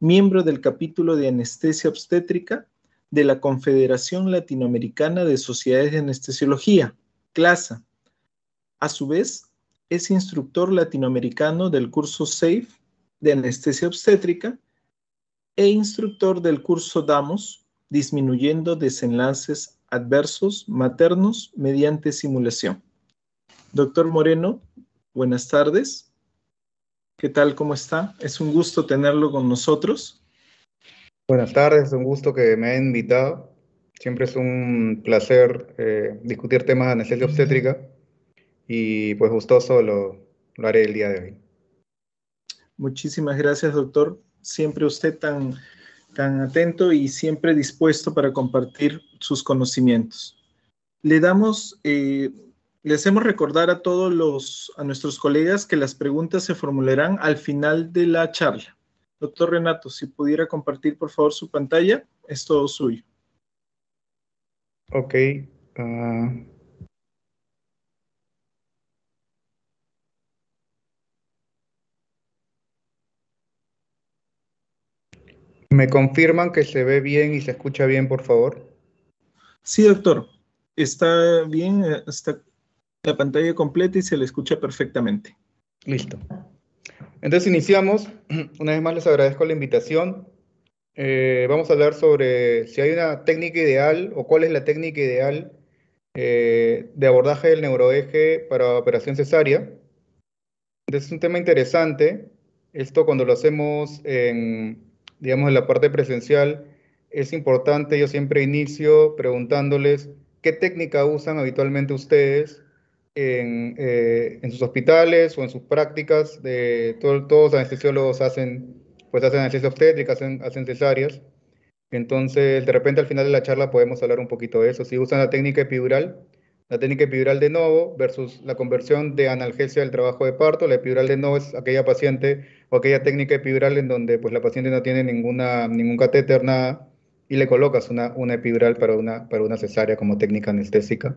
miembro del capítulo de anestesia obstétrica de la Confederación Latinoamericana de Sociedades de Anestesiología, CLASA. A su vez, es instructor latinoamericano del curso SAFE de anestesia obstétrica e instructor del curso DAMOS, disminuyendo desenlaces adversos maternos mediante simulación. Doctor Moreno, buenas tardes. ¿Qué tal? ¿Cómo está? Es un gusto tenerlo con nosotros. Buenas tardes, un gusto que me haya invitado. Siempre es un placer eh, discutir temas de anestesia obstétrica y pues gustoso lo, haré el día de hoy. Muchísimas gracias, doctor. Siempre usted tan, tan atento y siempre dispuesto para compartir sus conocimientos. Le damos eh, le hacemos recordar a todos los, a nuestros colegas que las preguntas se formularán al final de la charla. Doctor Renato, si pudiera compartir por favor su pantalla, es todo suyo. Ok. Ah. ¿Me confirman que se ve bien y se escucha bien, por favor? Sí, doctor. Está bien, eh, está la pantalla completa y se le escucha perfectamente. Listo. Entonces iniciamos. Una vez más les agradezco la invitación. Eh, vamos a hablar sobre si hay una técnica ideal o cuál es la técnica ideal eh, de abordaje del neuroeje para operación cesárea. es un tema interesante. Esto cuando lo hacemos en, digamos, en la parte presencial, es importante. Yo siempre inicio preguntándoles qué técnica usan habitualmente ustedes eh, en, sus hospitales o en sus prácticas. De, todos los anestesiólogos hacen, pues hacen anestesia obstétrica, hacen, cesáreas. Entonces, de repente al final de la charla podemos hablar un poquito de eso. Si usan la técnica epidural, la técnica epidural de novo versus la conversión de analgesia del trabajo de parto. La epidural de novo es aquella paciente o aquella técnica epidural en donde pues, la paciente no tiene ninguna, ningún catéter, nada, y le colocas una, una epidural para una, para una cesárea como técnica anestésica.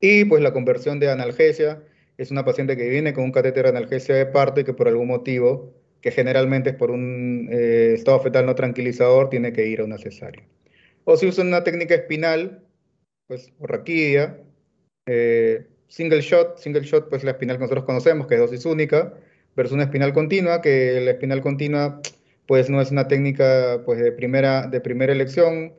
Y pues la conversión de analgesia es una paciente que viene con un catéter analgesia de parto y que por algún motivo, que generalmente es por un eh, estado fetal no tranquilizador, tiene que ir a una cesárea. O si usan una técnica espinal, pues o raquidia, eh, single shot, single shot pues la espinal que nosotros conocemos, que es dosis única, versus una espinal continua, que la espinal continua pues no es una técnica pues de primera, de primera elección,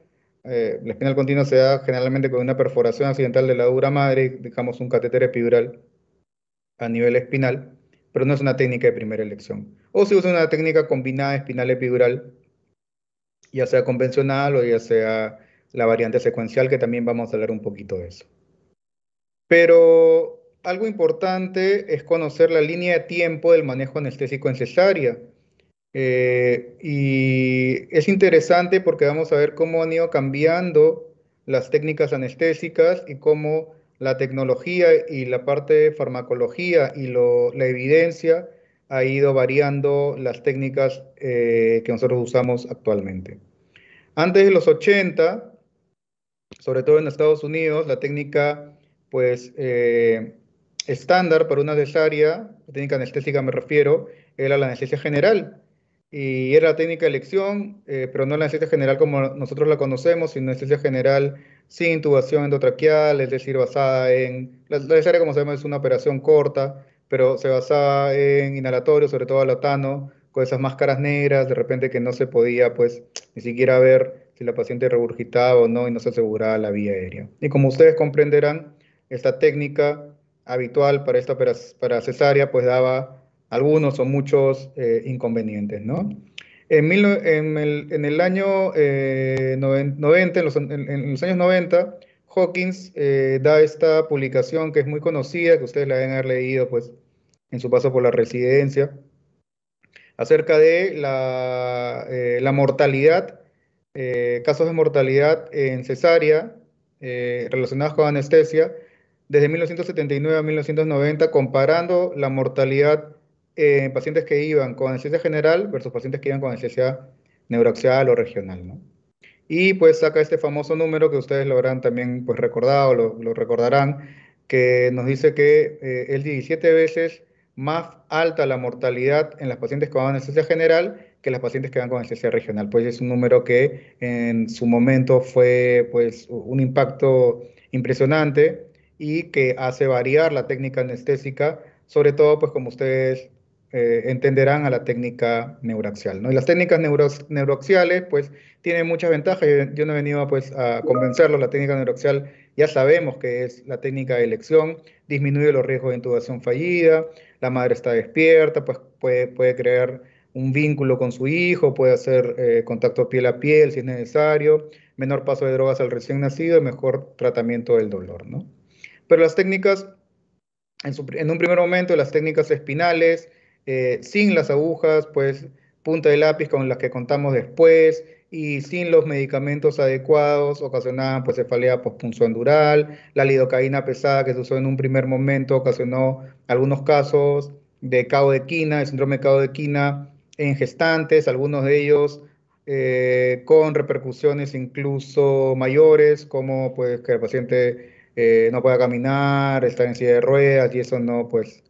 eh, la espinal continua se da generalmente con una perforación accidental de la dura madre, dejamos un catéter epidural a nivel espinal, pero no es una técnica de primera elección. O se usa una técnica combinada espinal epidural, ya sea convencional o ya sea la variante secuencial, que también vamos a hablar un poquito de eso. Pero algo importante es conocer la línea de tiempo del manejo anestésico en cesárea. Eh, y es interesante porque vamos a ver cómo han ido cambiando las técnicas anestésicas y cómo la tecnología y la parte de farmacología y la evidencia ha ido variando las técnicas eh, que nosotros usamos actualmente. Antes de los 80, sobre todo en Estados Unidos, la técnica pues eh, estándar para una cesárea, la técnica anestésica me refiero, era la anestesia general y era técnica de elección, eh, pero no la anestesia general como nosotros la conocemos, sino anestesia general sin intubación endotraqueal, es decir, basada en, la, cesárea como sabemos es una operación corta, pero se basaba en inhalatorio, sobre todo alatano, con esas máscaras negras, de repente que no se podía pues ni siquiera ver si la paciente regurgitaba o no y no se aseguraba la vía aérea. Y como ustedes comprenderán, esta técnica habitual para esta para cesárea pues daba algunos o muchos eh, inconvenientes, ¿no? En, el, año 90, eh, en los, años 90, Hawkins eh, da esta publicación que es muy conocida, que ustedes la deben haber leído pues, en su paso por la residencia, acerca de la mortalidad, casos de mortalidad en cesárea relacionados con anestesia, desde 1979 a 1990, comparando la mortalidad eh, pacientes que iban con anestesia general versus pacientes que iban con anestesia neuroaxial o regional, ¿no? Y pues saca este famoso número que ustedes lo habrán también pues recordado, lo, recordarán, que nos dice que eh, es 17 veces más alta la mortalidad en las pacientes con anestesia general que las pacientes que van con anestesia regional. Pues es un número que en su momento fue pues un impacto impresionante y que hace variar la técnica anestésica, sobre todo pues como ustedes eh, entenderán a la técnica neuroaxial. ¿no? Y las técnicas neuroaxiales, pues, tienen muchas ventajas. Yo, no he venido, pues, a convencerlos. La técnica neuroaxial ya sabemos que es la técnica de elección, disminuye los riesgos de intubación fallida, la madre está despierta, pues, puede, crear un vínculo con su hijo, puede hacer eh, contacto piel a piel si es necesario, menor paso de drogas al recién nacido, mejor tratamiento del dolor, ¿no? Pero las técnicas, en, en un primer momento, las técnicas espinales, eh, sin las agujas, pues punta de lápiz con las que contamos después y sin los medicamentos adecuados ocasionaban pues cefalea dural, la lidocaína pesada que se usó en un primer momento ocasionó algunos casos de caudequina, de quina, el síndrome de de quina en gestantes, algunos de ellos eh, con repercusiones incluso mayores, como pues que el paciente eh, no pueda caminar, estar en silla de ruedas y eso no pues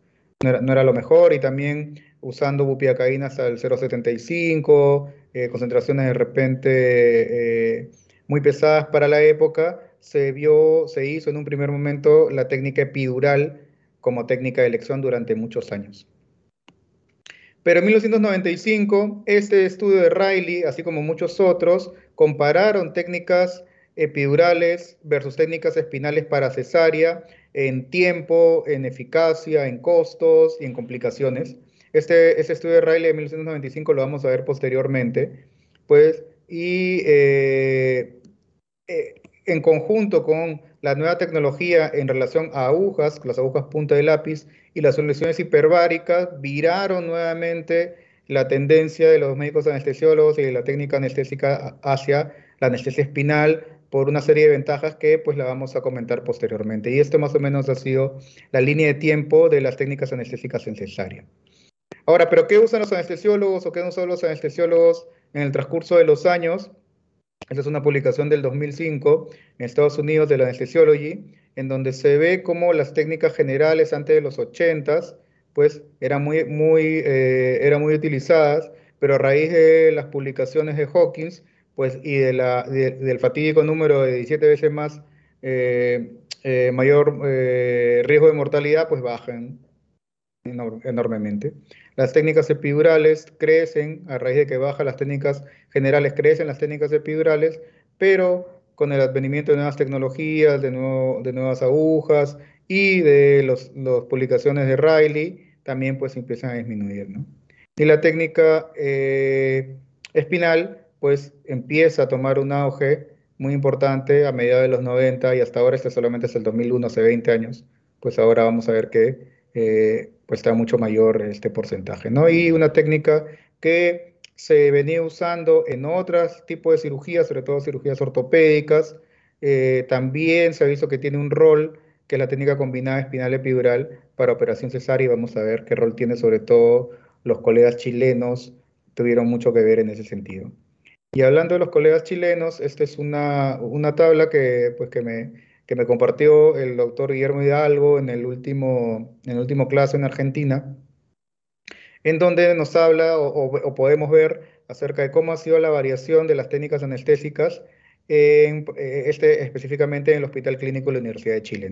no era, lo mejor y también usando bupiacaínas al 0,75, eh, concentraciones de repente eh, muy pesadas para la época, se vio, se hizo en un primer momento la técnica epidural como técnica de elección durante muchos años. Pero en 1995, este estudio de Riley, así como muchos otros, compararon técnicas epidurales versus técnicas espinales para cesárea en tiempo, en eficacia, en costos y en complicaciones. Este, este estudio de Riley de 1995 lo vamos a ver posteriormente, pues, y eh, eh, en conjunto con la nueva tecnología en relación a agujas, las agujas punta de lápiz y las soluciones hiperbáricas, viraron nuevamente la tendencia de los médicos anestesiólogos y de la técnica anestésica hacia la anestesia espinal, por una serie de ventajas que pues la vamos a comentar posteriormente. Y esto más o menos ha sido la línea de tiempo de las técnicas anestésicas en cesárea. Ahora, ¿pero qué usan los anestesiólogos o qué no usan los anestesiólogos en el transcurso de los años? Esta es una publicación del 2005 en Estados Unidos de la Anesthesiology, en donde se ve cómo las técnicas generales antes de los 80s pues eran muy, muy, eh, eran muy utilizadas, pero a raíz de las publicaciones de Hawkins pues, y de del fatídico número de 17 veces más eh, eh, mayor eh, riesgo de mortalidad, pues bajan enormemente. Las técnicas epidurales crecen a raíz de que bajan las técnicas generales, crecen las técnicas epidurales, pero con el advenimiento de nuevas tecnologías, de, nuevas agujas y de las los publicaciones de Riley, también pues empiezan a disminuir. ¿no? Y la técnica espinal pues empieza a tomar un auge muy importante a mediados de los 90 y hasta ahora este solamente es el 2001, hace 20 años, pues ahora vamos a ver que eh, pues está mucho mayor este porcentaje, ¿no? Y una técnica que se venía usando en otros tipos de cirugías, sobre todo cirugías ortopédicas, eh, también se ha visto que tiene un rol que la técnica combinada espinal epidural para operación cesárea y vamos a ver qué rol tiene sobre todo los colegas chilenos tuvieron mucho que ver en ese sentido. Y hablando de los colegas chilenos, esta es una, tabla que, pues, que, me, me compartió el doctor Guillermo Hidalgo en el último, en último clase en Argentina, en donde nos habla o, podemos ver acerca de cómo ha sido la variación de las técnicas anestésicas en, eh, este, específicamente en el Hospital Clínico de la Universidad de Chile,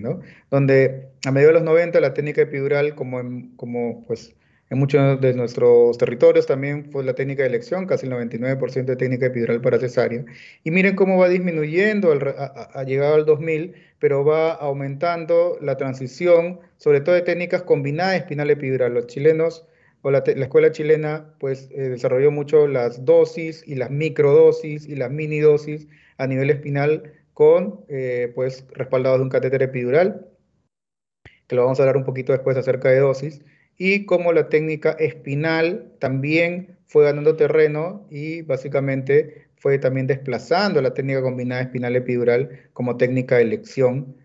Donde a mediados de los 90 la técnica epidural, como, como pues, en muchos de nuestros territorios también fue la técnica de elección, casi el 99% de técnica epidural para cesárea. Y miren cómo va disminuyendo, ha, llegado al 2000, pero va aumentando la transición, sobre todo de técnicas combinadas espinal epidural. Los chilenos o la, escuela chilena pues eh, desarrolló mucho las dosis y las microdosis y las mini-dosis a nivel espinal con eh, pues respaldados de un catéter epidural, que lo vamos a hablar un poquito después acerca de dosis y como la técnica espinal también fue ganando terreno y básicamente fue también desplazando la técnica combinada espinal epidural como técnica de elección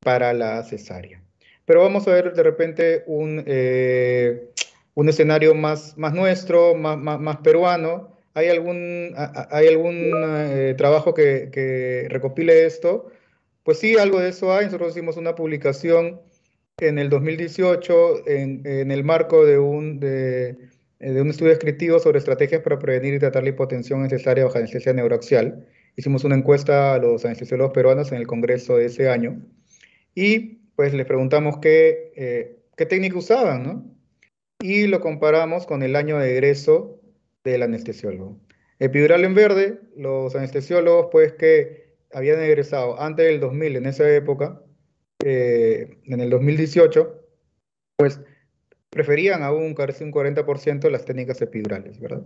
para la cesárea. Pero vamos a ver de repente un, eh, un escenario más, más nuestro, más, más, peruano. ¿Hay algún, hay eh, trabajo que, que recopile esto? Pues sí, algo de eso hay. Nosotros hicimos una publicación en el 2018 en, el marco de un, eh, de, un estudio descriptivo sobre estrategias para prevenir y tratar la hipotensión necesaria bajo anestesia neuroaxial. Hicimos una encuesta a los anestesiólogos peruanos en el Congreso de ese año y pues les preguntamos eh, qué, técnica usaban, ¿no? Y lo comparamos con el año de egreso del anestesiólogo. Epidural en verde, los anestesiólogos pues que habían egresado antes del 2000 en esa época, eh, en el 2018, pues preferían aún casi un 40% las técnicas epidurales, ¿verdad?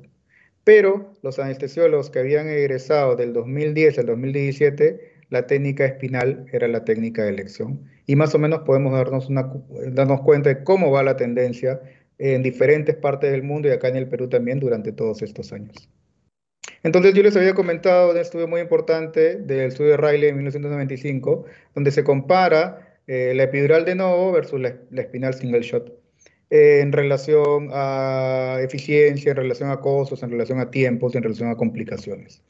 Pero los anestesiólogos que habían egresado del 2010 al 2017, la técnica espinal era la técnica de elección. Y más o menos podemos darnos cuenta de cómo va la tendencia en diferentes partes del mundo y acá en el Perú también durante todos estos años. Entonces yo les había comentado un estudio muy importante del estudio de Riley en 1995, donde se compara eh, la epidural de novo versus la, espinal single shot eh, en relación a eficiencia, en relación a costos, en relación a tiempos, en relación a complicaciones.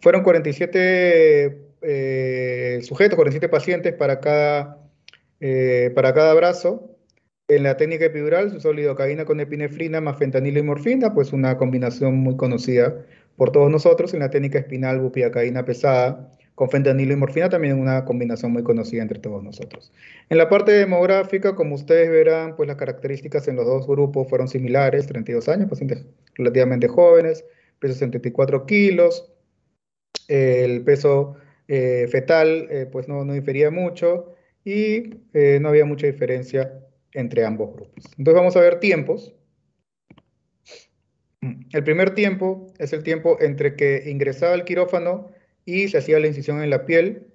Fueron 47 eh, sujetos, 47 pacientes para cada, para cada brazo, en la técnica epidural su usó con epinefrina más fentanilo y morfina, pues una combinación muy conocida por todos nosotros en la técnica espinal bupiacaína pesada, con fentanilo y morfina, también una combinación muy conocida entre todos nosotros. En la parte demográfica, como ustedes verán, pues las características en los dos grupos fueron similares, 32 años, pacientes relativamente jóvenes, peso 64 kilos, el peso eh, fetal eh, pues no, no, difería mucho y eh, no había mucha diferencia entre ambos grupos. Entonces vamos a ver tiempos. El primer tiempo es el tiempo entre que ingresaba al quirófano y se hacía la incisión en la piel,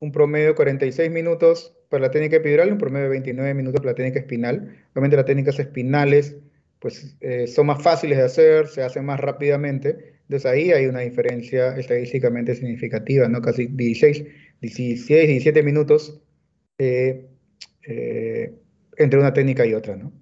un promedio de 46 minutos para la técnica epidural, un promedio de 29 minutos para la técnica espinal. Obviamente las técnicas espinales pues, eh, son más fáciles de hacer, se hacen más rápidamente, entonces ahí hay una diferencia estadísticamente significativa, ¿no? Casi 16, 16 17 minutos eh, eh, entre una técnica y otra, ¿no?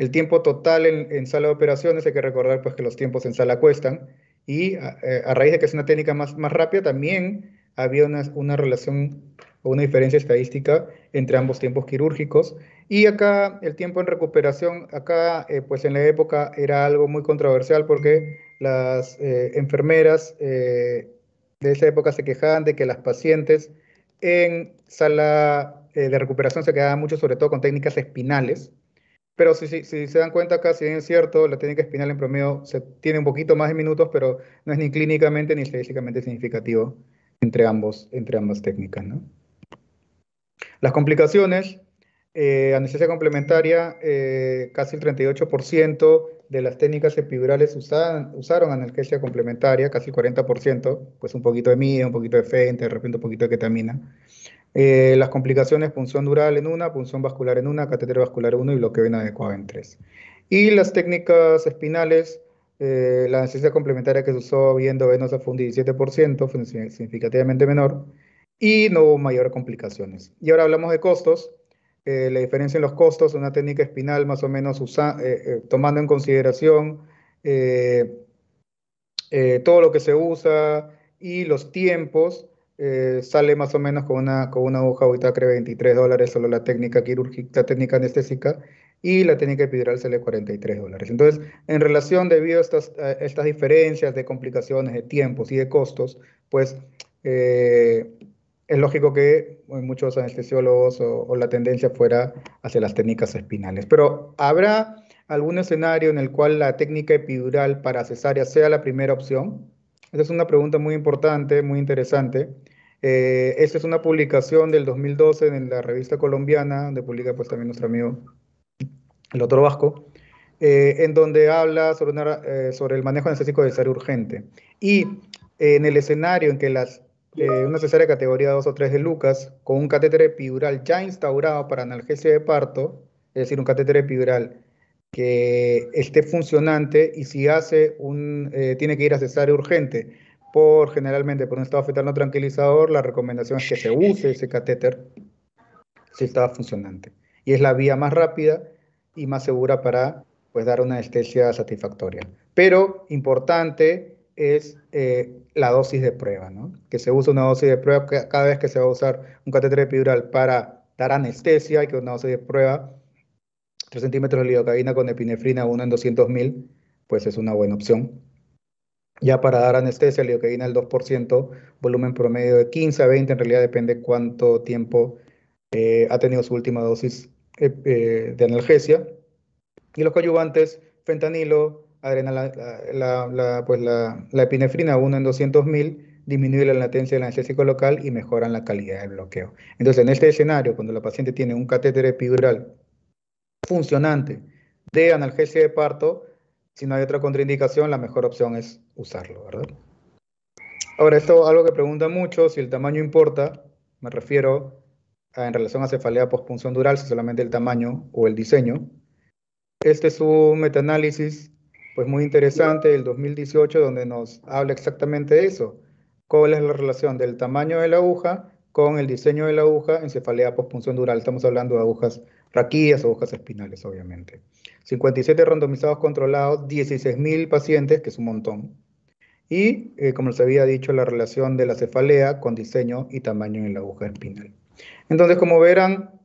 El tiempo total en, sala de operaciones, hay que recordar pues, que los tiempos en sala cuestan. Y a, eh, raíz de que es una técnica más, rápida, también había una, relación o una diferencia estadística entre ambos tiempos quirúrgicos. Y acá el tiempo en recuperación, acá eh, pues en la época era algo muy controversial porque las eh, enfermeras de esa época se quejaban de que las pacientes en sala de recuperación se quedaban mucho, sobre todo con técnicas espinales, pero si, si, se dan cuenta acá, si bien es cierto, la técnica espinal en promedio se tiene un poquito más de minutos, pero no es ni clínicamente ni estadísticamente significativo entre, ambos, entre ambas técnicas. Las complicaciones, eh, anestesia complementaria, eh, casi el 38% de las técnicas epidurales usaron anestesia complementaria, casi el 40%, pues un poquito de mía, un poquito de fente, de repente un poquito de ketamina. Eh, las complicaciones, punción dural en una, punción vascular en una, catéter vascular en uno y bloqueo inadecuado en tres. Y las técnicas espinales, eh, la necesidad complementaria que se usó viendo venosa fue un 17%, fue significativamente menor, y no hubo mayores complicaciones. Y ahora hablamos de costos. Eh, la diferencia en los costos, una técnica espinal más o menos tomando en consideración todo lo que se usa y los tiempos, eh, sale más o menos con una, con una aguja, ahorita creo 23 dólares solo la técnica quirúrgica, la técnica anestésica, y la técnica epidural sale 43 dólares. Entonces, en relación debido a estas, estas diferencias de complicaciones, de tiempos y de costos, pues eh, es lógico que muchos anestesiólogos o, o, la tendencia fuera hacia las técnicas espinales. Pero habrá algún escenario en el cual la técnica epidural para cesárea sea la primera opción? Esa es una pregunta muy importante, muy interesante. Eh, esta es una publicación del 2012 en la revista colombiana, donde publica pues también nuestro amigo el otro vasco, eh, en donde habla sobre, eh, sobre el manejo anestésico de cesárea urgente. Y en el escenario en que las, una cesárea categoría 2 o 3 de Lucas, con un catéter epidural ya instaurado para analgesia de parto, es decir, un catéter epidural que esté funcionante y si hace un, tiene que ir a cesárea urgente, por generalmente por un estado fetal no tranquilizador, la recomendación es que se use ese catéter si estaba funcionante. Y es la vía más rápida y más segura para pues, dar una anestesia satisfactoria. Pero importante es eh, la dosis de prueba, ¿no? que se use una dosis de prueba cada vez que se va a usar un catéter epidural para dar anestesia, hay que una dosis de prueba, 3 centímetros de lidocaína con epinefrina 1 en 200 mil, pues es una buena opción ya para dar anestesia, lidocaína el 2%, volumen promedio de 15 a 20, en realidad depende cuánto tiempo eh, ha tenido su última dosis eh, eh, de analgesia. Y los coadyuvantes, fentanilo, adrenal, pues la, epinefrina 1 en 200.000, disminuye la latencia del anestésico local y mejoran la calidad del bloqueo. Entonces, en este escenario, cuando la paciente tiene un catéter epidural funcionante de analgesia de parto, si no hay otra contraindicación, la mejor opción es usarlo, ¿verdad? Ahora, esto algo que pregunta mucho, si el tamaño importa, me refiero en relación a cefalea postpunción dural, si solamente el tamaño o el diseño. Este es un metaanálisis pues muy interesante del 2018 donde nos habla exactamente de eso. ¿Cuál es la relación del tamaño de la aguja con el diseño de la aguja en cefalea pospunción dural? Estamos hablando de agujas Raquillas, o espinales, obviamente. 57 randomizados controlados, 16.000 pacientes, que es un montón. Y, eh, como les había dicho, la relación de la cefalea con diseño y tamaño en la aguja espinal. Entonces, como verán,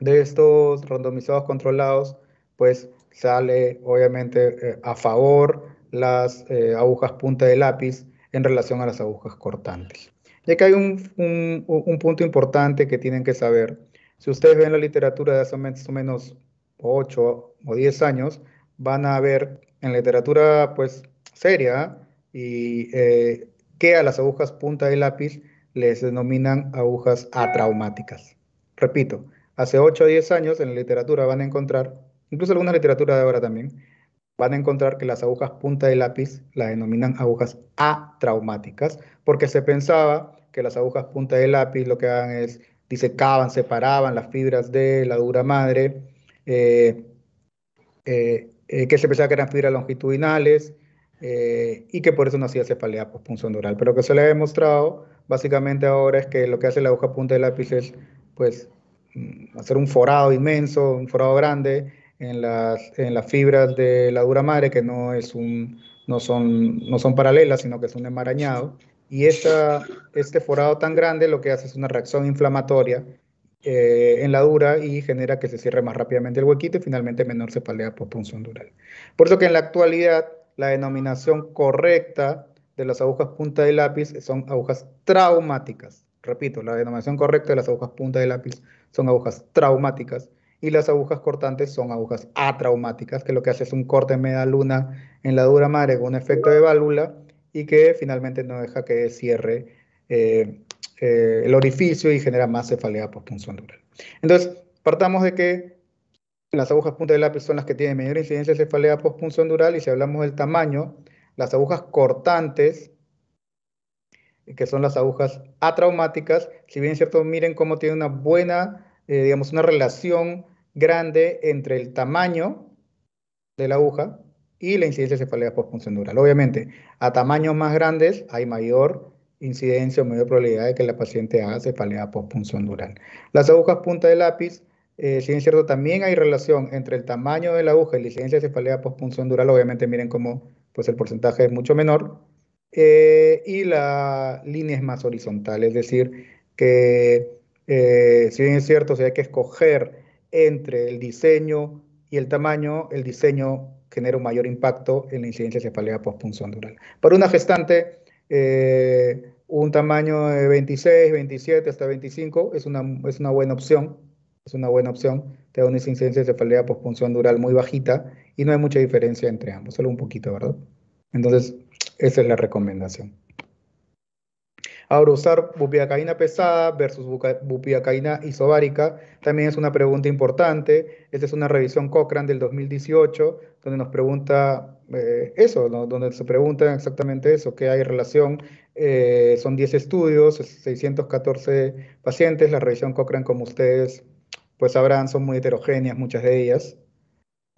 de estos randomizados controlados, pues sale obviamente eh, a favor las eh, agujas punta de lápiz en relación a las agujas cortantes. Ya que hay un, un punto importante que tienen que saber, si ustedes ven la literatura de hace más o menos 8 o 10 años, van a ver en literatura pues seria y eh, que a las agujas punta de lápiz les denominan agujas atraumáticas. Repito, hace 8 o 10 años en la literatura van a encontrar, incluso alguna literatura de ahora también, van a encontrar que las agujas punta de lápiz las denominan agujas atraumáticas, porque se pensaba que las agujas punta de lápiz lo que hagan es disecaban, separaban las fibras de la dura madre, eh, eh, eh, que se pensaba que eran fibras longitudinales y que por eso no hacía cefalea pospunción pues, Pero lo que se le ha demostrado básicamente ahora es que lo que hace la aguja punta de lápiz es pues, mm, hacer un forado inmenso, un forado grande en las, en fibras de la dura madre, que no, es un, son, no son paralelas, sino que son un enmarañado. Y este forado tan grande lo que hace es una reacción inflamatoria eh, en la dura y genera que se cierre más rápidamente el huequito y finalmente menor por punción dural. Por eso que en la actualidad la denominación correcta de las agujas punta de lápiz son agujas traumáticas. Repito, la denominación correcta de las agujas punta de lápiz son agujas traumáticas y las agujas cortantes son agujas atraumáticas, que lo que hace es un corte media luna en la dura madre con un efecto de válvula y que finalmente no deja que cierre eh, eh, el orificio y genera más cefalea dural. Entonces, partamos de que las agujas punta de lápiz son las que tienen mayor incidencia de cefalea dural, y si hablamos del tamaño, las agujas cortantes, que son las agujas atraumáticas, si bien cierto, miren cómo tiene una buena, eh, digamos, una relación grande entre el tamaño de la aguja y la incidencia de cefalea dural. Obviamente, a tamaños más grandes hay mayor incidencia o mayor probabilidad de que la paciente haga cefalea dural. Las agujas punta de lápiz, eh, si bien es cierto, también hay relación entre el tamaño de la aguja y la incidencia de cefalea dural. Obviamente, miren cómo pues, el porcentaje es mucho menor. Eh, y la línea es más horizontal, es decir, que eh, si bien es cierto, si hay que escoger entre el diseño y el tamaño, el diseño genera un mayor impacto en la incidencia de cefalea postpunción dural. Para una gestante, eh, un tamaño de 26, 27 hasta 25 es una, es una buena opción, es una buena opción, te da una incidencia de cefalea postpunción dural muy bajita y no hay mucha diferencia entre ambos, solo un poquito, ¿verdad? Entonces, esa es la recomendación. Ahora, usar bupivacaína pesada versus bupivacaína isobárica también es una pregunta importante. Esta es una revisión Cochrane del 2018, donde nos pregunta eh, eso, donde se pregunta exactamente eso, que hay relación. Eh, son 10 estudios, 614 pacientes. La revisión Cochrane, como ustedes pues sabrán, son muy heterogéneas muchas de ellas.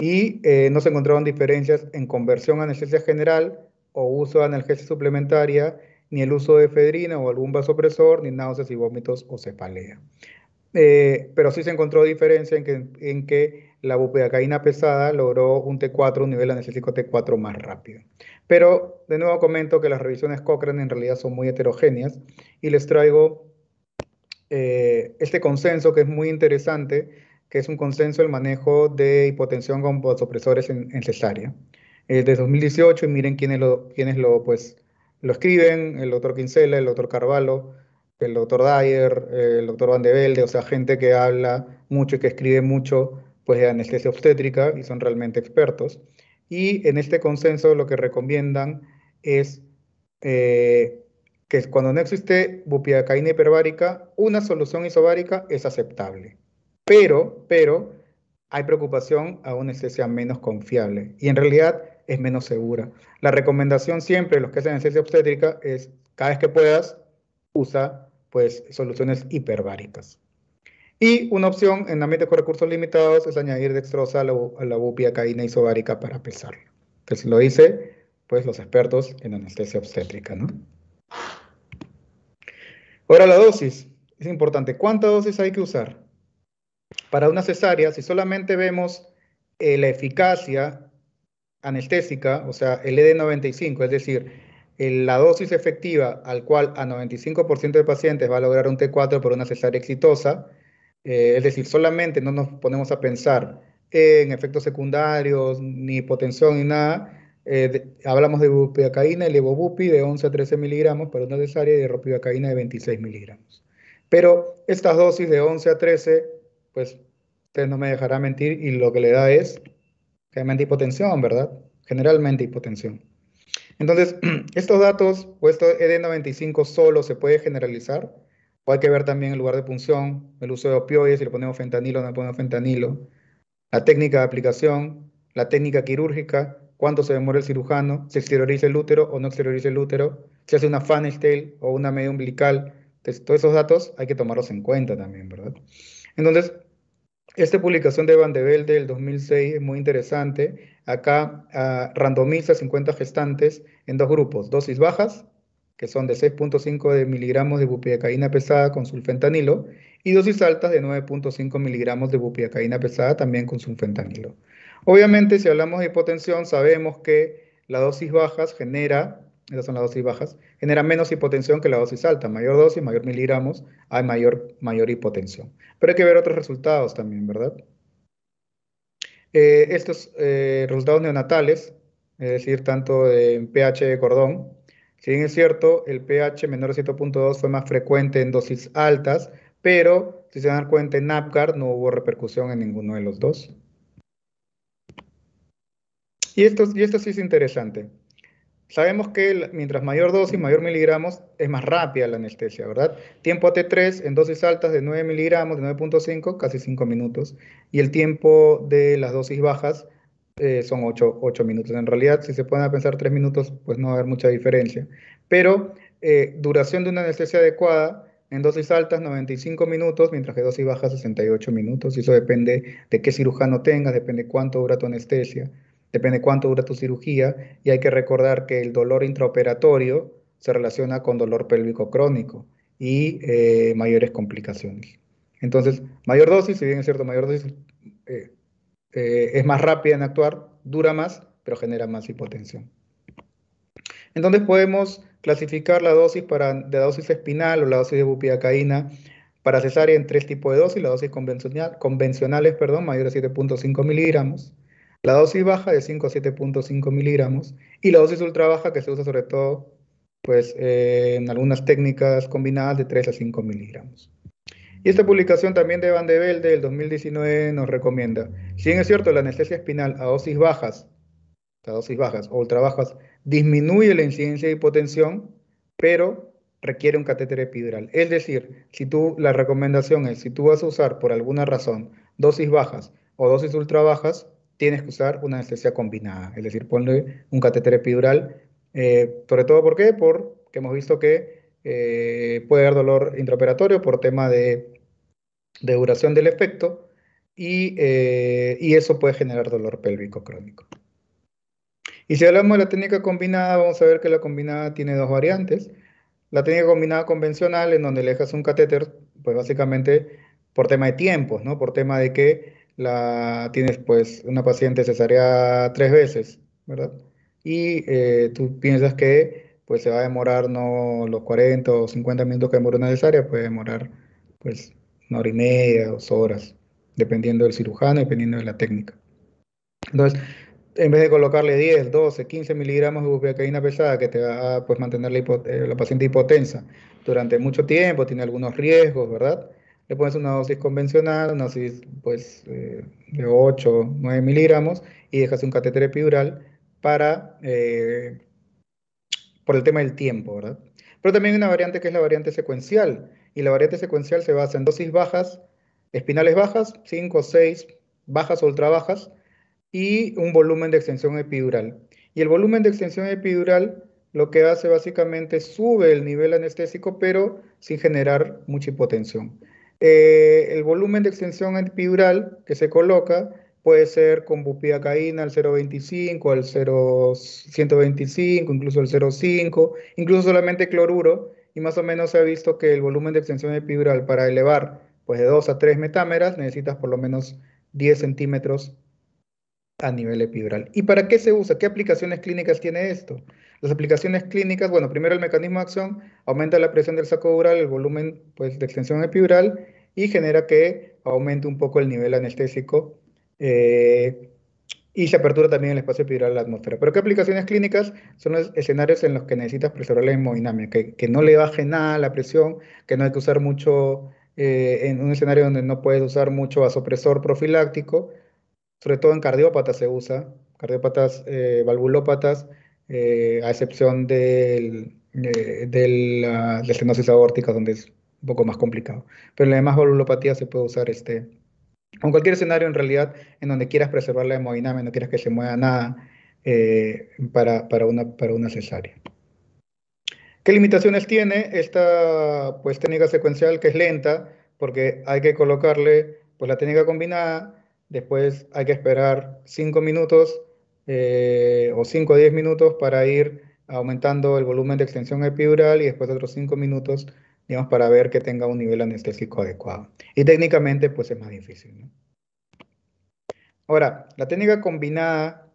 Y eh, no se encontraron diferencias en conversión a anestesia general o uso de analgesia suplementaria ni el uso de efedrina o algún vasopresor, ni náuseas y vómitos o cefalea. Eh, pero sí se encontró diferencia en que, la bupeacaína pesada logró un T4, un nivel anestésico T4 más rápido. Pero de nuevo comento que las revisiones Cochrane en realidad son muy heterogéneas y les traigo eh, este consenso que es muy interesante, que es un consenso del manejo de hipotensión con vasopresores en, cesárea. Desde 2018 y miren quiénes lo, quiénes lo pues, lo escriben, el doctor Quincela, el doctor Carvalho, el doctor Dyer, el doctor Van de Velde, o sea, gente que habla mucho y que escribe mucho pues, de anestesia obstétrica y son realmente expertos. Y en este consenso lo que recomiendan es eh, que cuando no existe bupiacaína hiperbárica, una solución isobárica es aceptable. Pero, pero, hay preocupación a una anestesia menos confiable. Y en realidad, es menos segura. La recomendación siempre, los que hacen anestesia obstétrica, es cada vez que puedas, usa pues soluciones hiperbáricas. Y una opción en ambientes con recursos limitados es añadir dextrosa a la, a isobárica para pesarlo. Entonces, lo dice, pues los expertos en anestesia obstétrica, ¿no? Ahora la dosis. Es importante. ¿Cuánta dosis hay que usar? Para una cesárea, si solamente vemos eh, la eficacia anestésica, o sea, el ed 95 es decir, la dosis efectiva al cual a 95% de pacientes va a lograr un T4 por una cesárea exitosa, eh, es decir, solamente no nos ponemos a pensar en efectos secundarios, ni hipotensión, ni nada, eh, hablamos de bupiacaína y levobupi de 11 a 13 miligramos para una cesárea y de ropivacaína de 26 miligramos. Pero estas dosis de 11 a 13, pues ustedes no me dejará mentir y lo que le da es generalmente hipotensión, ¿verdad? Generalmente hipotensión. Entonces, estos datos o esto ED95 solo se puede generalizar, o hay que ver también el lugar de punción, el uso de opioides, si le ponemos fentanilo o no le ponemos fentanilo, la técnica de aplicación, la técnica quirúrgica, cuánto se demora el cirujano, se exterioriza el útero o no exterioriza el útero, si hace una fan tail o una media umbilical. Entonces, todos esos datos hay que tomarlos en cuenta también, ¿verdad? Entonces, esta publicación de Van de Velde del 2006 es muy interesante. Acá ah, randomiza 50 gestantes en dos grupos, dosis bajas, que son de 6.5 de miligramos de bupiacaína pesada con sulfentanilo, y dosis altas de 9.5 miligramos de bupiacaína pesada también con sulfentanilo. Obviamente, si hablamos de hipotensión, sabemos que la dosis bajas genera esas son las dosis bajas, genera menos hipotensión que la dosis alta. Mayor dosis, mayor miligramos, hay mayor, mayor hipotensión. Pero hay que ver otros resultados también, ¿verdad? Eh, estos eh, resultados neonatales, es decir, tanto en pH de cordón, si bien es cierto, el pH menor de 7.2 fue más frecuente en dosis altas, pero si se dan cuenta en NAPGAR no hubo repercusión en ninguno de los dos. Y esto, y esto sí es interesante. Sabemos que mientras mayor dosis, mayor miligramos, es más rápida la anestesia, ¿verdad? Tiempo a T3 en dosis altas de 9 miligramos, de 9.5, casi 5 minutos. Y el tiempo de las dosis bajas eh, son 8, 8, minutos. En realidad, si se pueden pensar 3 minutos, pues no va a haber mucha diferencia. Pero eh, duración de una anestesia adecuada en dosis altas 95 minutos, mientras que dosis bajas 68 minutos. Y eso depende de qué cirujano tengas, depende cuánto dura tu anestesia depende cuánto dura tu cirugía, y hay que recordar que el dolor intraoperatorio se relaciona con dolor pélvico crónico y eh, mayores complicaciones. Entonces, mayor dosis, si bien es cierto, mayor dosis eh, eh, es más rápida en actuar, dura más, pero genera más hipotensión. Entonces podemos clasificar la dosis para, de dosis espinal o la dosis de bupivacaína para cesárea en tres tipos de dosis, la dosis convencional, convencionales, perdón, mayores a 7.5 miligramos, la dosis baja de 5 a 7.5 miligramos y la dosis ultra baja que se usa sobre todo pues, eh, en algunas técnicas combinadas de 3 a 5 miligramos. Y esta publicación también de Van de Velde del 2019 nos recomienda, si bien es cierto la anestesia espinal a dosis bajas, a dosis bajas o ultra bajas, disminuye la incidencia de hipotensión, pero requiere un catéter epidural. Es decir, si tú, la recomendación es, si tú vas a usar por alguna razón dosis bajas o dosis ultra bajas, tienes que usar una anestesia combinada, es decir, ponle un catéter epidural, eh, sobre todo ¿por qué? porque hemos visto que eh, puede haber dolor intraoperatorio por tema de, duración del efecto eh, y, eso puede generar dolor pélvico crónico. Y si hablamos de la técnica combinada, vamos a ver que la combinada tiene dos variantes. La técnica combinada convencional, en donde le dejas un catéter, pues básicamente por tema de tiempos, ¿no? Por tema de que la tienes pues una paciente cesárea tres veces, ¿verdad? Y eh, tú piensas que pues se va a demorar no los 40 o 50 minutos que demora una cesárea, puede demorar pues una hora y media, dos horas, dependiendo del cirujano, dependiendo de la técnica. Entonces, en vez de colocarle 10, 12, 15 miligramos de bupivacaína pesada que te va a pues, mantener la, eh, la paciente hipotensa durante mucho tiempo, tiene algunos riesgos, ¿verdad? le pones una dosis convencional, una dosis pues, eh, de 8, 9 miligramos y dejas un catéter epidural para, eh, por el tema del tiempo, ¿verdad? Pero también hay una variante que es la variante secuencial y la variante secuencial se basa en dosis bajas, espinales bajas, 5, o 6, bajas, ultra bajas y un volumen de extensión epidural. Y el volumen de extensión epidural lo que hace básicamente sube el nivel anestésico, pero sin generar mucha hipotensión. Eh, el volumen de extensión epidural que se coloca puede ser con caína al 0.25, al 0.125, incluso al 0.5, incluso solamente cloruro, y más o menos se ha visto que el volumen de extensión epidural para elevar pues, de 2 a 3 metámeras necesitas por lo menos 10 centímetros a nivel epidural. ¿Y para qué se usa? ¿Qué aplicaciones clínicas tiene esto? Las aplicaciones clínicas, bueno, primero el mecanismo de acción aumenta la presión del saco dural, el volumen pues, de extensión epidural y genera que aumente un poco el nivel anestésico eh, y se apertura también el espacio epidural a la atmósfera. Pero ¿qué aplicaciones clínicas son los escenarios en los que necesitas preservar la hemodinámica? Que, no le baje nada la presión, que no hay que usar mucho, eh, en un escenario donde no puedes usar mucho vasopresor profiláctico, sobre todo en cardiópatas se usa, cardiópatas, eh, valvulópatas, eh, a excepción del, eh, del, ah, estenosis aórtica, donde es un poco más complicado. Pero en la demás valvulopatía se puede usar este, con cualquier escenario en realidad, en donde quieras preservar la hemodinámica, no quieras que se mueva nada eh, para, una, para una cesárea. ¿Qué limitaciones tiene esta pues, técnica secuencial que es lenta? Porque hay que colocarle pues, la técnica combinada, después hay que esperar cinco minutos eh, o 5 o 10 minutos para ir aumentando el volumen de extensión epidural y después otros 5 minutos, digamos, para ver que tenga un nivel anestésico adecuado. Y técnicamente, pues es más difícil. Ahora, la técnica combinada,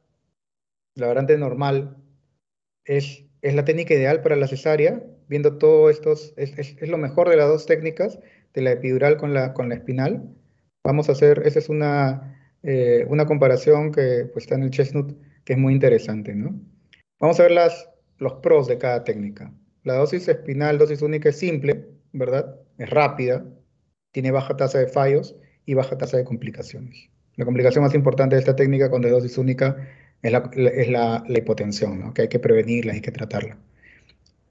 la variante normal, es, es la técnica ideal para la cesárea, viendo todos estos, es, es, lo mejor de las dos técnicas, de la epidural con la, con la espinal. Vamos a hacer, esa es una eh, una comparación que pues, está en el chestnut que es muy interesante. Vamos a ver las, los pros de cada técnica. La dosis espinal, dosis única, es simple, ¿verdad? Es rápida, tiene baja tasa de fallos y baja tasa de complicaciones. La complicación más importante de esta técnica con dosis única es la, hipotensión, que hay que prevenirla, hay que tratarla.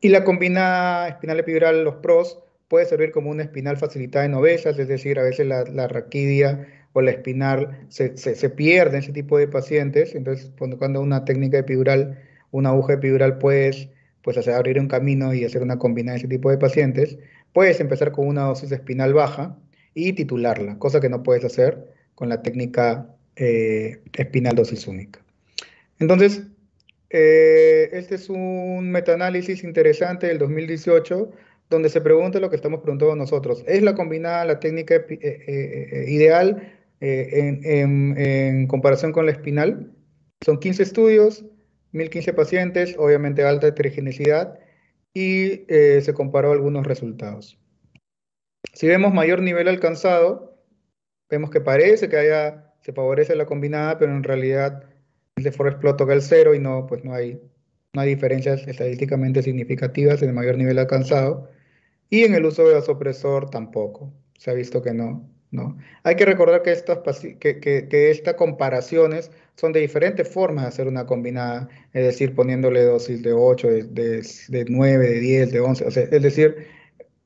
Y la combinada espinal epidural, los pros, puede servir como una espinal facilitada en obesas, es decir, a veces la, la raquidia o la espinal se, pierde en ese tipo de pacientes. Entonces, cuando, una técnica epidural, una aguja epidural, puedes pues, hacer abrir un camino y hacer una combinación de ese tipo de pacientes. Puedes empezar con una dosis espinal baja y titularla, cosa que no puedes hacer con la técnica eh, espinal dosis única. Entonces, eh, este es un metaanálisis interesante del 2018 donde se pregunta lo que estamos preguntando nosotros. ¿Es la combinada la técnica eh, ideal eh, en, comparación con la espinal. Son 15 estudios, 1015 pacientes, obviamente alta heterogeneidad, y eh, se comparó algunos resultados. Si vemos mayor nivel alcanzado, vemos que parece que haya, se favorece la combinada, pero en realidad el de Forest Plot toca el cero y no, pues no hay, no hay diferencias estadísticamente significativas en el mayor nivel alcanzado. Y en el uso de vasopresor tampoco. Se ha visto que no, hay que recordar que estas, que, estas comparaciones son de diferentes formas de hacer una combinada, es decir, poniéndole dosis de 8, de, de, 9, de 10, de 11, es decir,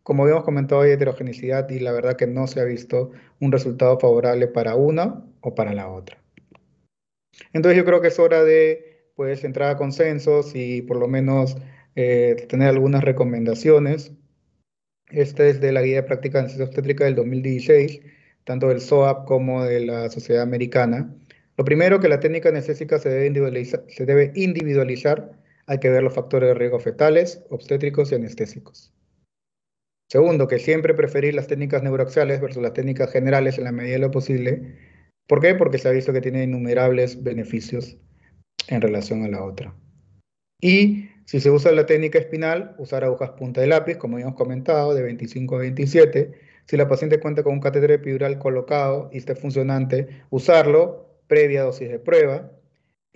como habíamos comentado, hay heterogeneidad y la verdad que no se ha visto un resultado favorable para una o para la otra. Entonces yo creo que es hora de pues entrar a consensos y por lo menos eh, tener algunas recomendaciones este es de la Guía de Práctica de Obstétrica del 2016, tanto del SOAP como de la Sociedad Americana. Lo primero que la técnica anestésica se debe individualizar, se debe individualizar hay que ver los factores de riesgo fetales, obstétricos y anestésicos. Segundo, que siempre preferir las técnicas neuroaxiales versus las técnicas generales en la medida de lo posible. ¿Por qué? Porque se ha visto que tiene innumerables beneficios en relación a la otra. Y si se usa la técnica espinal, usar agujas punta de lápiz, como hemos comentado, de 25 a 27. Si la paciente cuenta con un catéter epidural colocado y esté funcionante, usarlo previa dosis de prueba.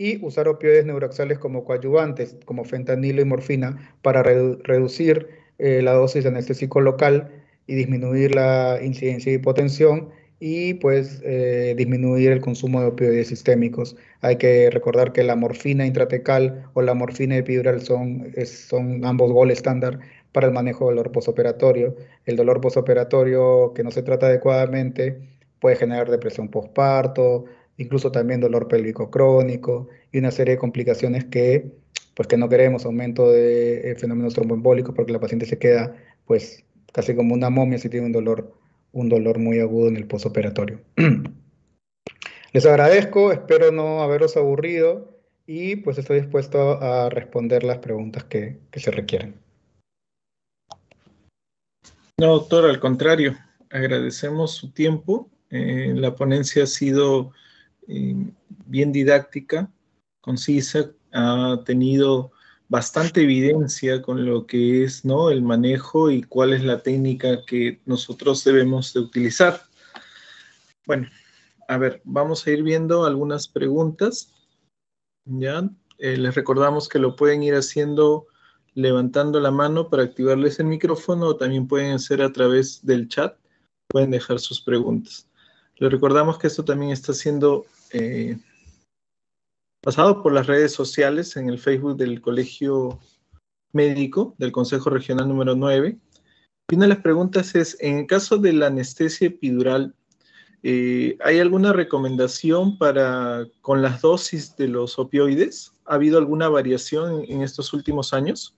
Y usar opioides neuroxiales como coadyuvantes, como fentanilo y morfina, para reducir eh, la dosis de anestésico local y disminuir la incidencia de hipotensión y pues eh, disminuir el consumo de opioides sistémicos. Hay que recordar que la morfina intratecal o la morfina epidural son, son ambos goles estándar para el manejo del dolor posoperatorio. El dolor posoperatorio que no se trata adecuadamente puede generar depresión postparto, incluso también dolor pélvico crónico y una serie de complicaciones que pues no queremos aumento de eh, fenómenos tromboembólicos porque la paciente se queda pues casi como una momia si tiene un dolor un dolor muy agudo en el postoperatorio. Les agradezco, espero no haberos aburrido y pues estoy dispuesto a responder las preguntas que, se requieren. No, doctor, al contrario, agradecemos su tiempo. Eh, la ponencia ha sido eh, bien didáctica, concisa, ha tenido bastante evidencia con lo que es ¿no? el manejo y cuál es la técnica que nosotros debemos de utilizar. Bueno, a ver, vamos a ir viendo algunas preguntas. ¿ya? Eh, les recordamos que lo pueden ir haciendo levantando la mano para activarles el micrófono o también pueden hacer a través del chat, pueden dejar sus preguntas. Les recordamos que esto también está siendo... Eh, Pasado por las redes sociales en el Facebook del Colegio Médico del Consejo Regional número 9. Y una de las preguntas es, en caso de la anestesia epidural, eh, ¿hay alguna recomendación para con las dosis de los opioides? ¿Ha habido alguna variación en estos últimos años?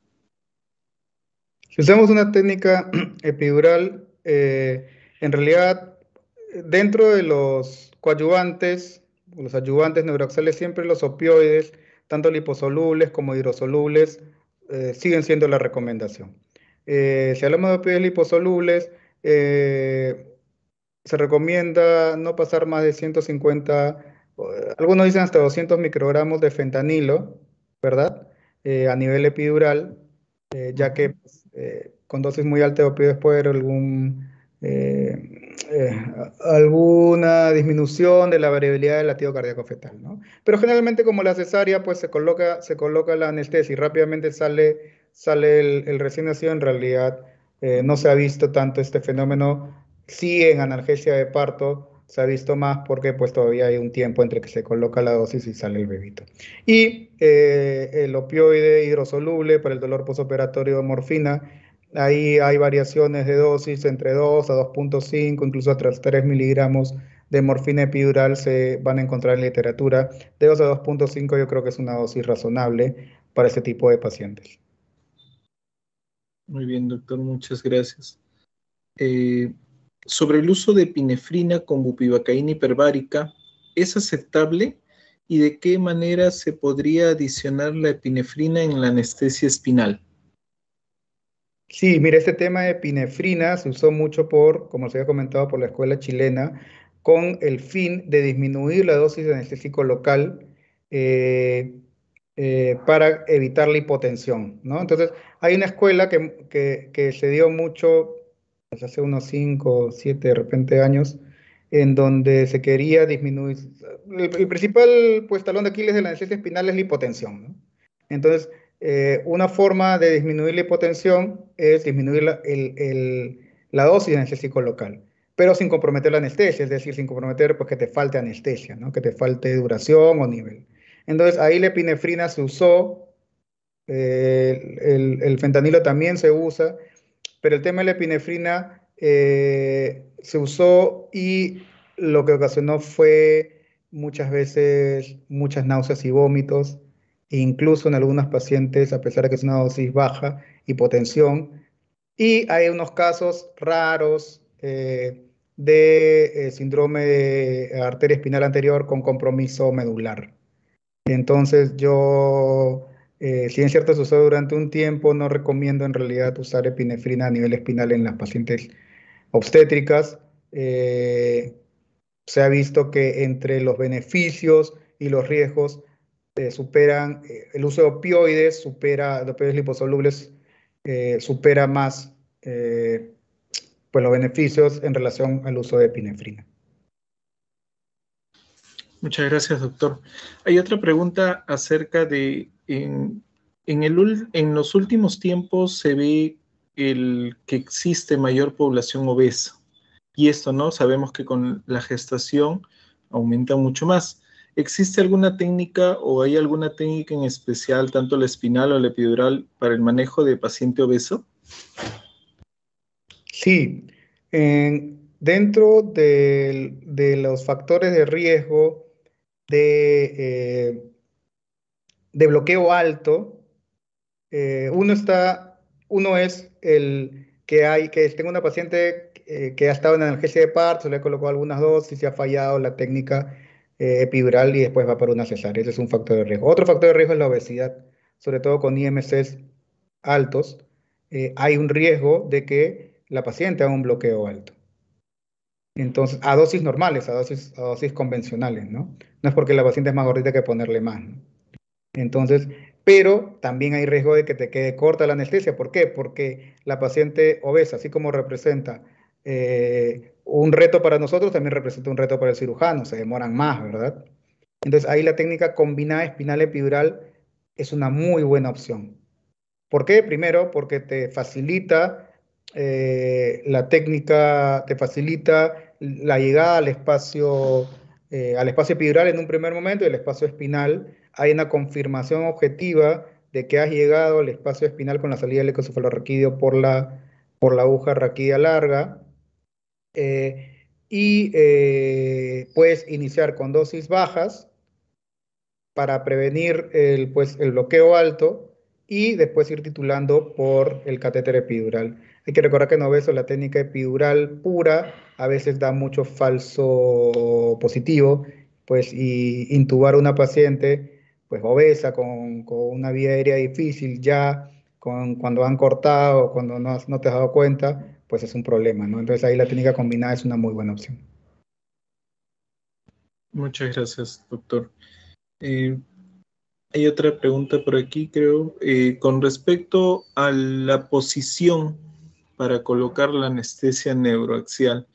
Si usamos una técnica epidural, eh, en realidad, dentro de los coadyuvantes los ayudantes neuroxales, siempre los opioides, tanto liposolubles como hidrosolubles, eh, siguen siendo la recomendación. Eh, si hablamos de opioides liposolubles, eh, se recomienda no pasar más de 150, algunos dicen hasta 200 microgramos de fentanilo, ¿verdad? a nivel epidural, ya que con dosis muy altas de opioides puede haber algún eh, alguna disminución de la variabilidad del latido cardíaco fetal. ¿no? Pero generalmente como la cesárea, pues se coloca, se coloca la anestesia y rápidamente sale, sale el, recién nacido, en realidad eh, no se ha visto tanto este fenómeno. Sí en analgesia de parto se ha visto más porque pues todavía hay un tiempo entre que se coloca la dosis y sale el bebito. Y eh, el opioide hidrosoluble para el dolor posoperatorio, morfina, Ahí hay variaciones de dosis entre 2 a 2.5, incluso hasta 3 miligramos de morfina epidural se van a encontrar en literatura. De 2 a 2.5 yo creo que es una dosis razonable para este tipo de pacientes. Muy bien, doctor, muchas gracias. Eh, sobre el uso de epinefrina con bupivacaína hiperbárica, ¿es aceptable y de qué manera se podría adicionar la epinefrina en la anestesia espinal? Sí, mira, este tema de epinefrina se usó mucho por, como se había comentado, por la escuela chilena, con el fin de disminuir la dosis de anestésico local eh, eh, para evitar la hipotensión, ¿no? Entonces, hay una escuela que, que, se dio mucho, pues, hace unos 5 o 7 de repente años, en donde se quería disminuir, el, principal pues, talón de Aquiles de la anestesia espinal es la hipotensión, ¿no? Entonces, eh, una forma de disminuir la hipotensión es disminuir la, la dosis de anestésico local, pero sin comprometer la anestesia, es decir, sin comprometer porque que te falte anestesia, ¿no? que te falte duración o nivel. Entonces, ahí la epinefrina se usó, eh, el, fentanilo también se usa, pero el tema de la epinefrina eh, se usó y lo que ocasionó fue muchas veces muchas náuseas y vómitos incluso en algunas pacientes, a pesar de que es una dosis baja, hipotensión. Y hay unos casos raros eh, de eh, síndrome de arteria espinal anterior con compromiso medular. Entonces yo, eh, si es cierto se durante un tiempo, no recomiendo en realidad usar epinefrina a nivel espinal en las pacientes obstétricas. se ha visto que entre los beneficios y los riesgos eh, superan, eh, el uso de opioides supera, de opioides liposolubles eh, supera más pues los beneficios en relación al uso de epinefrina. Muchas gracias, doctor. Hay otra pregunta acerca de, en, el, en los últimos tiempos se ve el que existe mayor población obesa. Y esto, ¿no? Sabemos que con la gestación aumenta mucho más. ¿Existe alguna técnica o hay alguna técnica en especial, tanto la espinal o la epidural, para el manejo de paciente obeso? Sí. dentro de, los factores de riesgo de, eh, de bloqueo alto, eh, uno, está, uno es el que hay, que tengo una paciente eh, que ha estado en analgesia de parto, le ha colocado algunas dosis y ha fallado la técnica Epibural eh, epidural y después va para una cesárea. Ese es un factor de riesgo. Otro factor de riesgo es la obesidad, sobre todo con IMCs altos. Eh, hay un riesgo de que la paciente haga un bloqueo alto. Entonces, a dosis normales, a dosis, dosis convencionales, ¿no? No es porque la paciente es más gordita que ponerle más. Entonces, pero también hay riesgo de que te quede corta la anestesia. ¿Por qué? Porque la paciente obesa, así como representa eh, un reto para nosotros también representa un reto para el cirujano, se demoran más, ¿verdad? Entonces ahí la técnica combinada espinal epidural es una muy buena opción. ¿Por qué? Primero, porque te facilita eh, la técnica, te facilita la llegada al espacio, eh, al espacio epidural en un primer momento y el espacio espinal. Hay una confirmación objetiva de que has llegado al espacio espinal con la salida del ecocefalorraquidio por la, por la aguja raquídea larga. Eh, y eh, puedes iniciar con dosis bajas para prevenir pues, el, bloqueo alto y después ir titulando por el catéter epidural. Hay que recordar que en obeso la técnica epidural pura a veces da mucho falso positivo, pues intubar una paciente pues obesa con, una vía aérea difícil ya, cuando han cortado, cuando no, no te has dado cuenta, pues es un problema, ¿no? Entonces ahí la técnica combinada es una muy buena opción. Muchas gracias, doctor. Eh, hay otra pregunta por aquí, creo. Eh, con respecto a la posición para colocar la anestesia neuroaxial,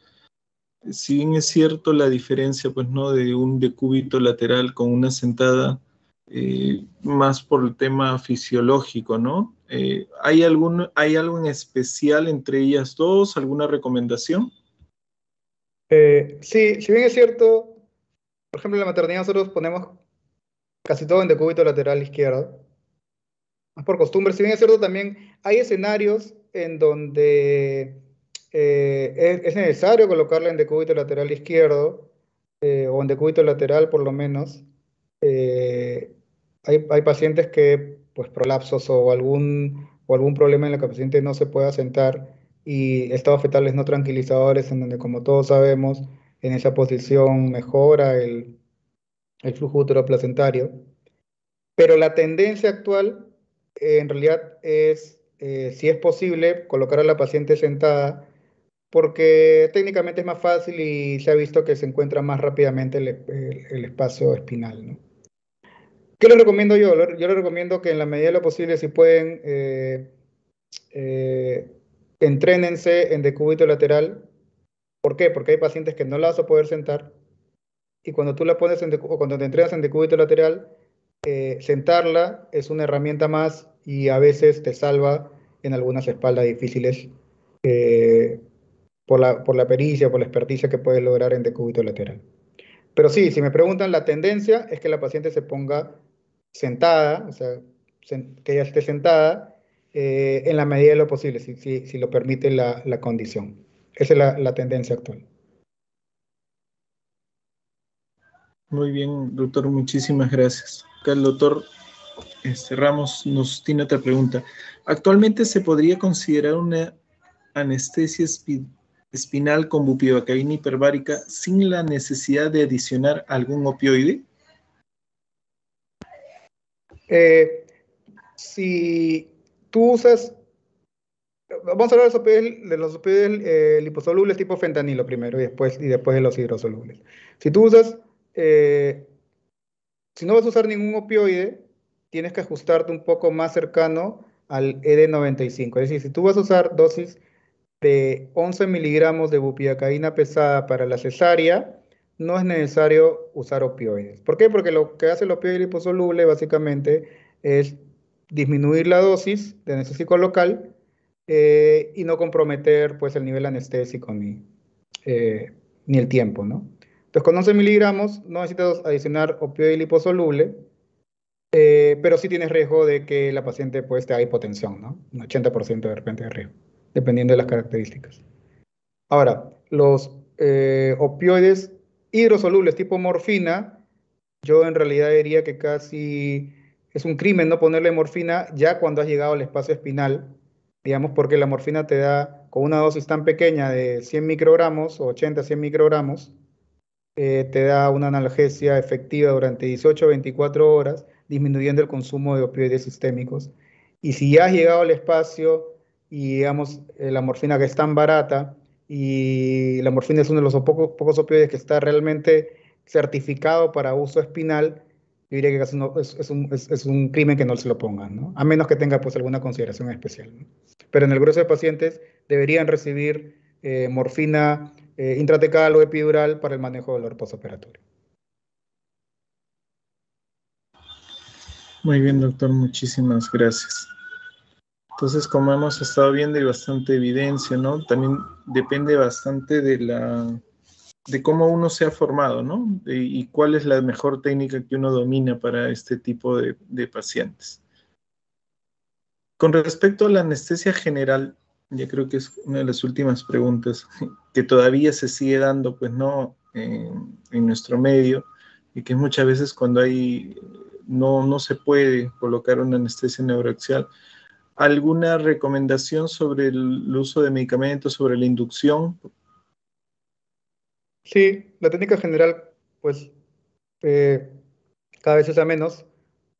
si bien es cierto la diferencia, pues no, de un decúbito lateral con una sentada, eh, más por el tema fisiológico, ¿no? Eh, ¿hay, algún, ¿Hay algo en especial entre ellas dos? ¿Alguna recomendación? Eh, sí, si bien es cierto, por ejemplo, en la maternidad nosotros ponemos casi todo en decúbito lateral izquierdo. Más por costumbre, si bien es cierto, también hay escenarios en donde es, necesario colocarla en decúbito lateral izquierdo o en decúbito lateral por lo menos eh, hay, pacientes que, pues, prolapsos o algún, o algún problema en la que el paciente no se pueda sentar y estados fetales no tranquilizadores, en donde, como todos sabemos, en esa posición mejora el, el flujo uteroplacentario. Pero la tendencia actual, eh, en realidad, es, eh, si es posible, colocar a la paciente sentada, porque técnicamente es más fácil y se ha visto que se encuentra más rápidamente el, el espacio espinal. ¿no? ¿Qué les recomiendo yo? Yo les recomiendo que en la medida de lo posible, si pueden, eh, eh entrénense en decúbito lateral. ¿Por qué? Porque hay pacientes que no la vas a poder sentar. Y cuando tú la pones en cuando te entrenas en decúbito lateral, eh, sentarla es una herramienta más y a veces te salva en algunas espaldas difíciles eh, por, la, por la pericia, por la experticia que puedes lograr en decúbito lateral. Pero sí, si me preguntan, la tendencia es que la paciente se ponga sentada, o sea, que ella esté sentada eh, en la medida de lo posible, si, lo permite la, condición. Esa es la, tendencia actual. Muy bien, doctor, muchísimas gracias. El doctor cerramos. Este, Ramos nos tiene otra pregunta. ¿Actualmente se podría considerar una anestesia espinal con bupivacaína hiperbárica sin la necesidad de adicionar algún opioide? Eh, si tú usas, vamos a hablar de los opioides, eh, liposolubles tipo fentanilo primero y después, y después de los hidrosolubles. Si tú usas, eh, si no vas a usar ningún opioide, tienes que ajustarte un poco más cercano al ED95. Es decir, si tú vas a usar dosis de 11 miligramos de bupiacaína pesada para la cesárea, no es necesario usar opioides. ¿Por qué? Porque lo que hace el opioide liposoluble básicamente es disminuir la dosis de anestésico local eh, y no comprometer pues el nivel anestésico ni, eh, ni el tiempo, ¿no? Entonces con 11 miligramos no necesitas adicionar opioide liposoluble, eh, pero sí tienes riesgo de que la paciente pues tenga hipotensión, ¿no? Un 80% de repente de riesgo, dependiendo de las características. Ahora, los opioides hidrosolubles tipo morfina, yo en realidad diría que casi es un crimen no ponerle morfina ya cuando has llegado al espacio espinal, digamos, porque la morfina te da con una dosis tan pequeña de 100 microgramos o 80 100 microgramos, eh, te da una analgesia efectiva durante 18 24 horas, disminuyendo el consumo de opioides sistémicos. Y si ya has llegado al espacio y, digamos, eh, la morfina que es tan barata, y la morfina es uno de los pocos, opioides que está realmente certificado para uso espinal, yo diría que es, un, crimen que no se lo pongan, ¿no? a menos que tenga pues alguna consideración especial. Pero en el grueso de pacientes deberían recibir eh, morfina eh, intratecal o epidural para el manejo del dolor postoperatorio. Muy bien, doctor, muchísimas gracias. Entonces, como hemos estado viendo, hay bastante evidencia, ¿no? También depende bastante de la de cómo uno se ha formado, ¿no? Y, cuál es la mejor técnica que uno domina para este tipo de, pacientes. Con respecto a la anestesia general, ya creo que es una de las últimas preguntas que todavía se sigue dando, pues no, en, nuestro medio, y que muchas veces cuando hay, no, no se puede colocar una anestesia neuroaxial, alguna recomendación sobre el uso de medicamentos, sobre la inducción? Sí, la técnica general, pues eh, cada vez es usa menos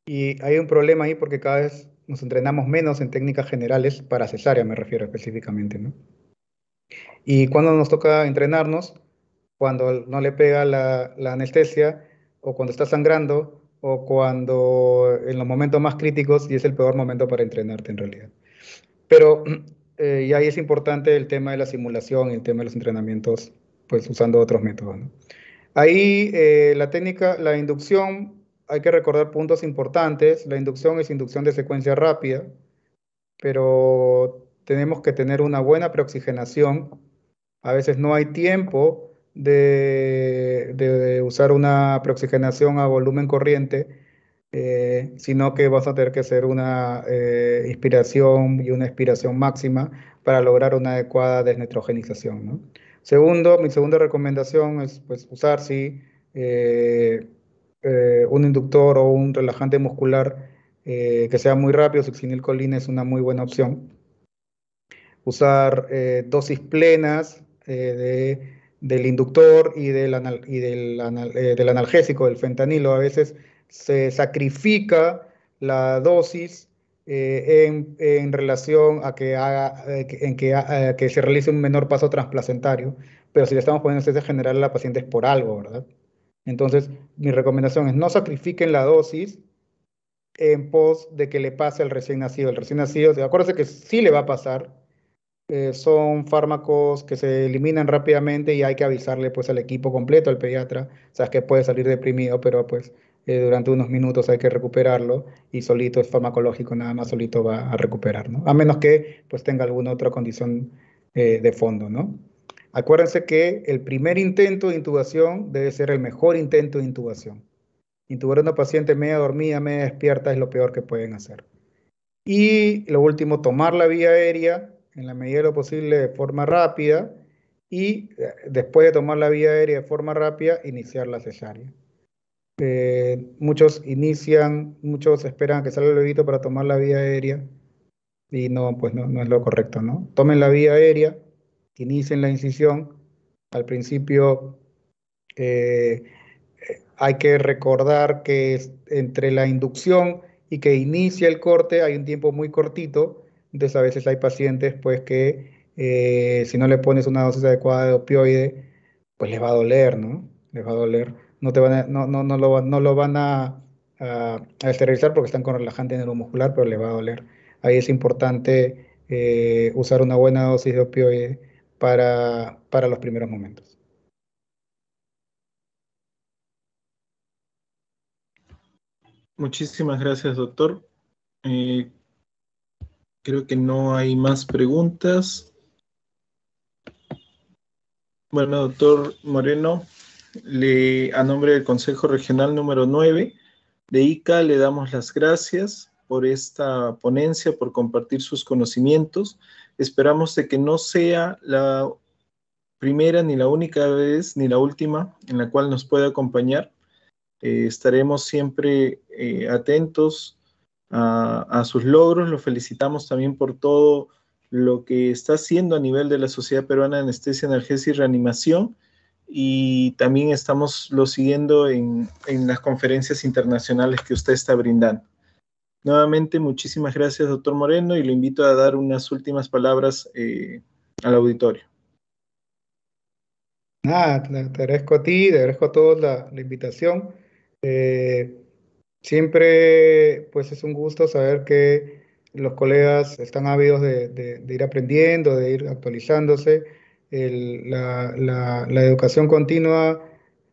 y hay un problema ahí porque cada vez nos entrenamos menos en técnicas generales para cesárea, me refiero específicamente, ¿no? Y cuando nos toca entrenarnos, cuando no le pega la anestesia o cuando está sangrando o cuando en los momentos más críticos y es el peor momento para entrenarte en realidad. Pero, eh, y ahí es importante el tema de la simulación el tema de los entrenamientos, pues usando otros métodos. Ahí eh, la técnica, la inducción, hay que recordar puntos importantes. La inducción es inducción de secuencia rápida, pero tenemos que tener una buena preoxigenación. A veces no hay tiempo de, usar una preoxigenación a volumen corriente, eh, sino que vas a tener que hacer una eh, inspiración y una expiración máxima para lograr una adecuada desnitrogenización. Segundo, mi segunda recomendación es pues, usar sí, eh, un inductor o un relajante muscular que sea muy rápido, succinilcolina es una muy buena opción. Usar dosis plenas de del inductor y, del, y eh, del, analgésico, del fentanilo. A veces se sacrifica la dosis eh, en, relación a que, haga, eh, en que, que se realice un menor paso transplacentario, pero si le estamos poniendo anestesia general a la paciente es por algo, ¿verdad? Entonces, mi recomendación es no sacrifiquen la dosis en pos de que le pase al recién nacido. El recién nacido, acuérdense que sí le va a pasar, eh, son fármacos que se eliminan rápidamente y hay que avisarle pues al equipo completo, al pediatra, sabes que puede salir deprimido, pero pues eh, durante unos minutos hay que recuperarlo y solito es farmacológico, nada más solito va a recuperarlo, A menos que pues tenga alguna otra condición eh, de fondo, ¿no? Acuérdense que el primer intento de intubación debe ser el mejor intento de intubación. Intubar a una paciente media dormida, media despierta es lo peor que pueden hacer. Y lo último, tomar la vía aérea en la medida de lo posible de forma rápida y eh, después de tomar la vía aérea de forma rápida, iniciar la cesárea. Eh, muchos inician, muchos esperan que salga el bebito para tomar la vía aérea y no, pues no, no es lo correcto, ¿no? Tomen la vía aérea, inicien la incisión. Al principio eh, hay que recordar que entre la inducción y que inicia el corte hay un tiempo muy cortito entonces a veces hay pacientes pues que eh, si no le pones una dosis adecuada de opioide, pues les va a doler, ¿no? Les va a doler. No, te van no, lo, no lo van a, esterilizar porque están con relajante neuromuscular, pero les va a doler. Ahí es importante eh, usar una buena dosis de opioide para, los primeros momentos. Muchísimas gracias, doctor. Eh, Creo que no hay más preguntas. Bueno, doctor Moreno, a nombre del Consejo Regional número 9 de ICA le damos las gracias por esta ponencia, por compartir sus conocimientos. Esperamos de que no sea la primera ni la única vez ni la última en la cual nos pueda acompañar. Eh, estaremos siempre eh, atentos a, sus logros, lo felicitamos también por todo lo que está haciendo a nivel de la Sociedad Peruana de Anestesia, Analgesia y Reanimación y también estamos lo siguiendo en, en, las conferencias internacionales que usted está brindando. Nuevamente, muchísimas gracias, doctor Moreno, y lo invito a dar unas últimas palabras eh, al auditorio. Nada, te agradezco a ti, te agradezco a todos la, la invitación. Eh, Siempre, pues es un gusto saber que los colegas están ávidos de, ir aprendiendo, de ir actualizándose. la, educación continua,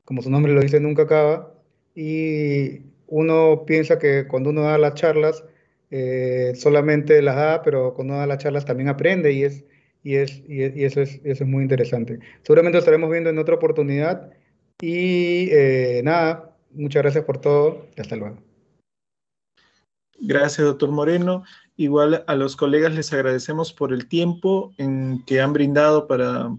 como su nombre lo dice, nunca acaba. Y uno piensa que cuando uno da las charlas, eh, solamente las da, pero cuando uno da las charlas también aprende y, es, y, es, eso, es, eso es muy interesante. Seguramente lo estaremos viendo en otra oportunidad y eh, nada, Muchas gracias por todo. Hasta luego. Gracias, doctor Moreno. Igual a los colegas les agradecemos por el tiempo en que han brindado para,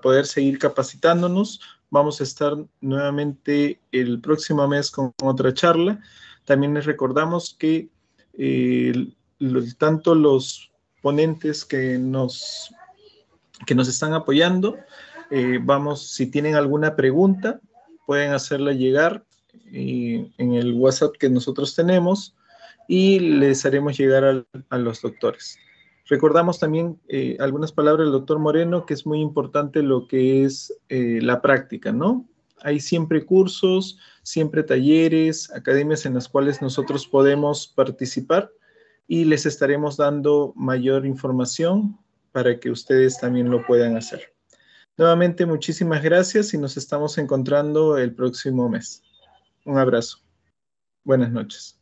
poder seguir capacitándonos. Vamos a estar nuevamente el próximo mes con otra charla. También les recordamos que eh, tanto los ponentes que nos, que nos están apoyando, eh, vamos, si tienen alguna pregunta, pueden hacerla llegar eh, en el WhatsApp que nosotros tenemos y les haremos llegar a, los doctores. Recordamos también eh, algunas palabras del doctor Moreno, que es muy importante lo que es eh, la práctica, ¿no? Hay siempre cursos, siempre talleres, academias en las cuales nosotros podemos participar y les estaremos dando mayor información para que ustedes también lo puedan hacer. Nuevamente, muchísimas gracias y nos estamos encontrando el próximo mes. Un abrazo. Buenas noches.